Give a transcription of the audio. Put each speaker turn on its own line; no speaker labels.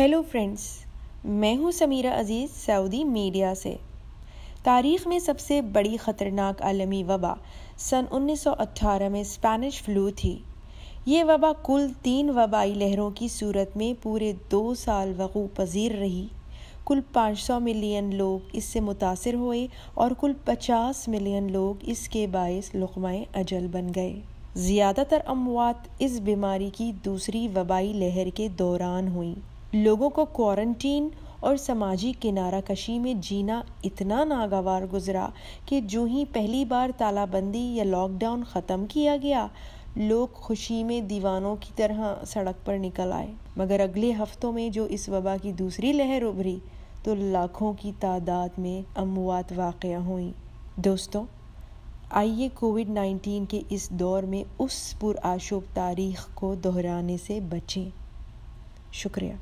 hello friends मैं हूं समीरा अजीज़ Saudi media से तारीख़ में सबसे बड़ी ख़तरनाक आलमी वबा सन 1918 में स्पेनिश फ्लू थी ये वबा कुल तीन वबाई लहरों की सूरत में पूरे दो साल वक़ू पजीर रही कुल 500 मिलियन लोग इससे मुतासर हुए और कुल 50 मिलियन लोग इसके बायस लकमाए अजल बन गए ज़्यादातर अमवात इस बीमारी की दूसरी वबाई लहर के दौरान हुई लोगों को क्वारंटीन और सामाजिक किनारा कशी में जीना इतना नागवार गुजरा कि जो ही पहली बार तालाबंदी या लॉकडाउन ख़त्म किया गया लोग खुशी में दीवानों की तरह सड़क पर निकल आए मगर अगले हफ्तों में जो इस वबा की दूसरी लहर उभरी तो लाखों की तादाद में अमवात वाक़ हुई दोस्तों आइए कोविड 19 के इस दौर में उस पुराशोब तारीख को दोहराने से बचें शुक्रिया